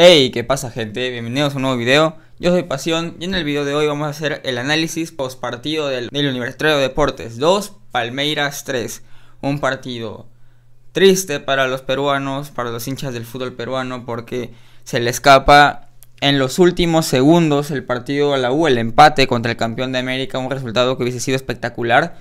Hey, ¿qué pasa gente? Bienvenidos a un nuevo video. Yo soy Pasión y en el video de hoy vamos a hacer el análisis post partido del, Universitario de Deportes 2, Palmeiras 3. Un partido triste para los peruanos, para los hinchas del fútbol peruano, porque se le escapa en los últimos segundos el partido a la U, el empate contra el campeón de América, un resultado que hubiese sido espectacular.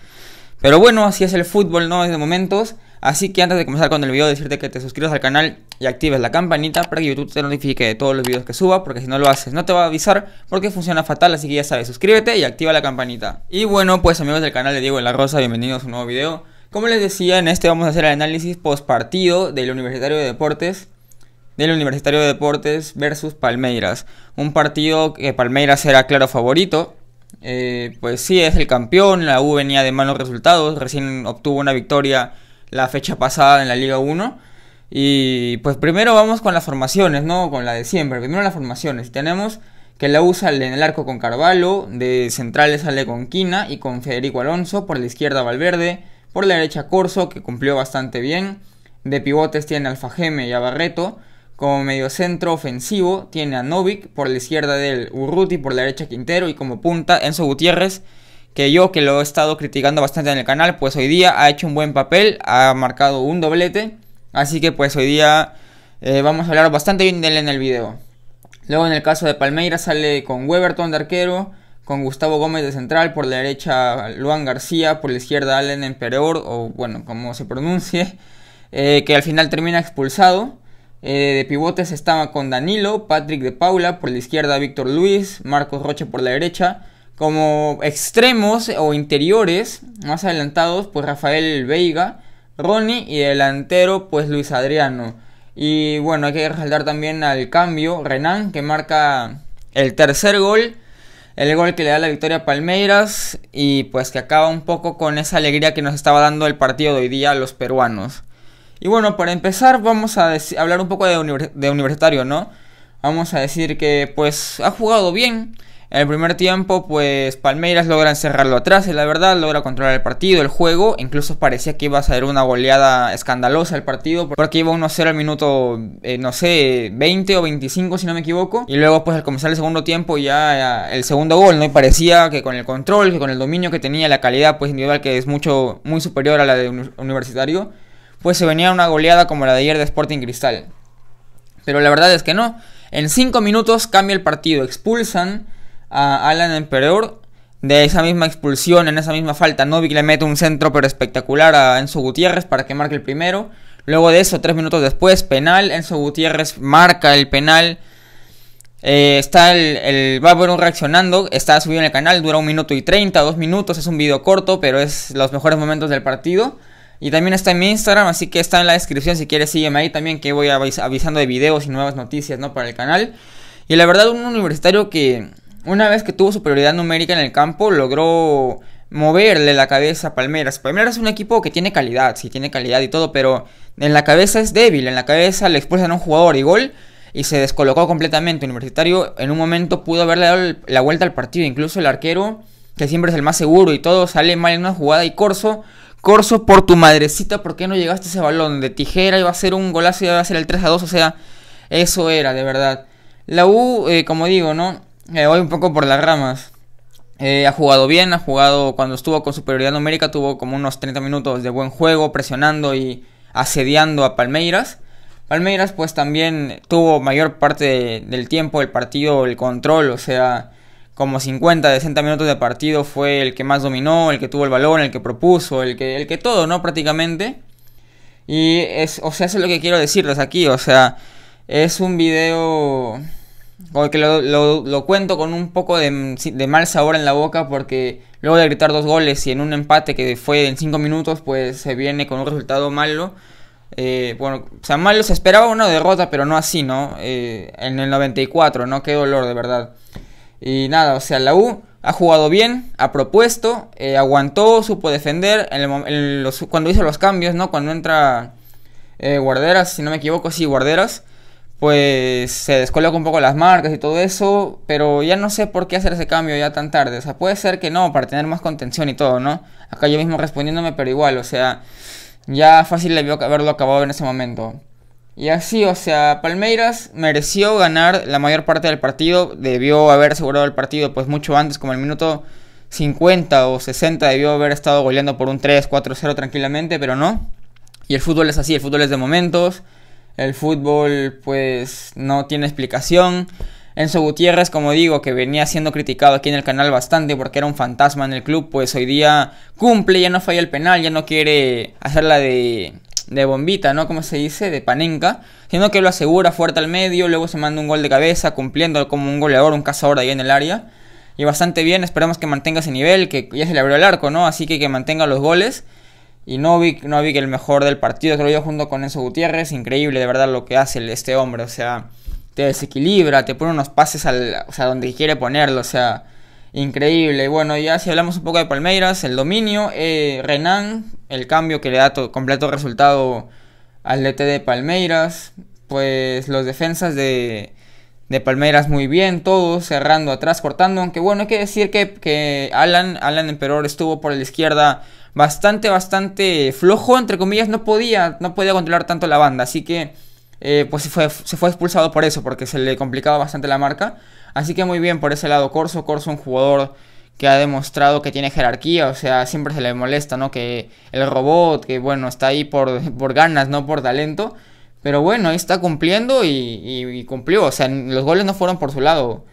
Pero bueno, así es el fútbol, ¿no? Es momentos. Así que antes de comenzar con el video, decirte que te suscribas al canal y actives la campanita para que YouTube te notifique de todos los videos que suba, porque si no lo haces no te va a avisar porque funciona fatal, así que ya sabes, suscríbete y activa la campanita. Y bueno, pues amigos del canal de Diego en la Rosa, bienvenidos a un nuevo video. Como les decía, en este vamos a hacer el análisis post partido del Universitario de Deportes del Universitario de Deportes versus Palmeiras. Un partido que Palmeiras era claro favorito. Eh, pues sí, es el campeón, la U venía de malos resultados, recién obtuvo una victoria la fecha pasada en la Liga 1. Y pues primero vamos con las formaciones, ¿no? Con la de siempre. Primero las formaciones. Tenemos que la usa en el arco con Carvalho, de centrales sale con Quina y con Federico Alonso, por la izquierda Valverde, por la derecha Corso, que cumplió bastante bien, de pivotes tiene Alfajeme y a Barreto, como mediocentro ofensivo tiene a Novik, por la izquierda del Urruti, por la derecha Quintero y como punta Enzo Gutiérrez que yo que lo he estado criticando bastante en el canal, pues hoy día ha hecho un buen papel, ha marcado un doblete, así que pues hoy día eh, vamos a hablar bastante bien de él en el video. Luego en el caso de Palmeiras sale con Weberton de arquero, con Gustavo Gómez de central, por la derecha Luan García, por la izquierda Allen Emperador, o bueno, como se pronuncie, eh, que al final termina expulsado. Eh, de pivotes estaba con Danilo, Patrick de Paula, por la izquierda Víctor Luis, Marcos Roche por la derecha, como extremos o interiores más adelantados, pues Rafael Veiga, Ronnie y delantero, pues Luis Adriano. Y bueno, hay que resaltar también al cambio Renan, que marca el tercer gol, el gol que le da la victoria a Palmeiras y pues que acaba un poco con esa alegría que nos estaba dando el partido de hoy día a los peruanos. Y bueno, para empezar vamos a hablar un poco de, de universitario, ¿no? Vamos a decir que pues ha jugado bien en el primer tiempo, pues Palmeiras logra encerrarlo atrás, y la verdad, logra controlar el partido, el juego. Incluso parecía que iba a ser una goleada escandalosa el partido, porque iba 1-0 al minuto, eh, no sé, 20 o 25, si no me equivoco. Y luego, pues al comenzar el segundo tiempo, ya eh, el segundo gol, ¿no? Y parecía que con el control, que con el dominio que tenía, la calidad, pues individual, que es mucho, muy superior a la de un universitario, pues se venía una goleada como la de ayer de Sporting Cristal. Pero la verdad es que no. En 5 minutos cambia el partido, expulsan a Alan Emperor de esa misma expulsión, en esa misma falta. Novik le mete un centro pero espectacular a Enzo Gutiérrez para que marque el primero. Luego de eso, tres minutos después, penal. Enzo Gutiérrez marca el penal. Eh, está el, el reaccionando, está subido en el canal, dura un minuto y treinta, dos minutos, es un video corto, pero es los mejores momentos del partido. Y también está en mi Instagram, así que está en la descripción si quieres sígueme ahí también que voy avisando de videos y nuevas noticias, ¿no? Para el canal. Y la verdad, un universitario que una vez que tuvo superioridad numérica en el campo, logró moverle la cabeza a Palmeras. Palmeras es un equipo que tiene calidad, sí, tiene calidad y todo, pero en la cabeza es débil, en la cabeza le expulsan a un jugador y gol y se descolocó completamente. Universitario en un momento pudo haberle dado la vuelta al partido, incluso el arquero, que siempre es el más seguro y todo, sale mal en una jugada y Corso. Corso, por tu madrecita, ¿por qué no llegaste a ese balón? De tijera iba a ser un golazo y iba a ser el 3 a 2, o sea, eso era, de verdad. La U, eh, como digo, ¿no? Eh, voy un poco por las ramas. Eh, ha jugado bien, ha jugado cuando estuvo con superioridad numérica, tuvo como unos 30 minutos de buen juego, presionando y asediando a Palmeiras. Palmeiras pues también tuvo mayor parte del tiempo del partido el control, o sea, como 50, 60 minutos de partido fue el que más dominó, el que tuvo el balón, el que propuso, el que, el que todo, ¿no? Prácticamente. Y es, o sea, eso es lo que quiero decirles aquí, o sea, es un video porque lo, lo, cuento con un poco de, mal sabor en la boca porque luego de gritar dos goles y en un empate que fue en cinco minutos, pues se viene con un resultado malo. Eh, bueno, o sea, malo se esperaba una derrota, pero no así, ¿no? Eh, en el 94, ¿no? Qué dolor, de verdad. Y nada, o sea, la U ha jugado bien, ha propuesto, eh, aguantó, supo defender. cuando hizo los cambios, ¿no? Cuando entra Guarderas, si no me equivoco, sí, Guarderas pues se descoloca un poco las marcas y todo eso, pero ya no sé por qué hacer ese cambio ya tan tarde. O sea, puede ser que no, para tener más contención y todo, ¿no? Acá yo mismo respondiéndome, pero igual, o sea, ya fácil le haberlo acabado en ese momento. Y así, o sea, Palmeiras mereció ganar la mayor parte del partido, debió haber asegurado el partido pues mucho antes, como el minuto 50 o 60, debió haber estado goleando por un 3, 4-0 tranquilamente, pero no. Y el fútbol es así, el fútbol es de momentos. El fútbol pues no tiene explicación. Enzo Gutiérrez, como digo, que venía siendo criticado aquí en el canal bastante porque era un fantasma en el club, pues hoy día cumple, ya no falla el penal, ya no quiere hacerla de, de bombita, ¿no? Como se dice, de panenca, sino que lo asegura fuerte al medio, luego se manda un gol de cabeza, cumpliendo como un goleador, un cazador ahí en el área. Y bastante bien, esperamos que mantenga ese nivel, que ya se le abrió el arco, ¿no? Así que que mantenga los goles. Y Novik, que el mejor del partido, creo yo, junto con Enzo Gutiérrez. Increíble, de verdad, lo que hace este hombre. O sea, te desequilibra, te pone unos pases al, donde quiere ponerlo. O sea, increíble. Bueno, ya si hablamos un poco de Palmeiras, el dominio. Eh, Renan, el cambio que le da completo resultado al DT de Palmeiras. Pues los defensas de, de palmeras muy bien, todos cerrando atrás, cortando, aunque bueno, hay que decir que, que Alan, Alan Emperor estuvo por la izquierda bastante, bastante flojo, entre comillas, no podía, no podía controlar tanto la banda, así que eh, pues se fue, se fue expulsado por eso, porque se le complicaba bastante la marca, así que muy bien por ese lado Corso, Corso un jugador que ha demostrado que tiene jerarquía, o sea, siempre se le molesta, ¿no? Que el robot, que bueno, está ahí por, por ganas, no por talento, pero bueno, ahí está cumpliendo y, cumplió. O sea, los goles no fueron por su lado.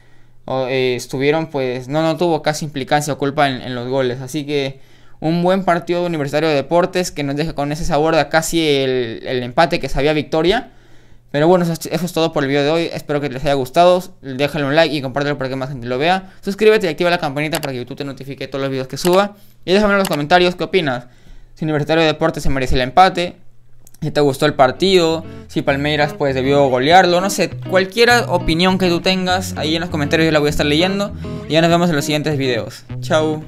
Eh, estuvieron, pues, no, no tuvo casi implicancia o culpa en, los goles. Así que un buen partido universitario de deportes que nos deja con ese sabor de casi el, empate que sabía victoria. Pero bueno, eso, es todo por el video de hoy. Espero que les haya gustado. Déjale un like y compártelo para que más gente lo vea. Suscríbete y activa la campanita para que YouTube te notifique todos los videos que suba. Y déjame en los comentarios qué opinas. Si Universitario de Deportes se merece el empate, si te gustó el partido, si Palmeiras pues debió golearlo, no sé, cualquier opinión que tú tengas ahí en los comentarios yo la voy a estar leyendo y ya nos vemos en los siguientes videos. Chao.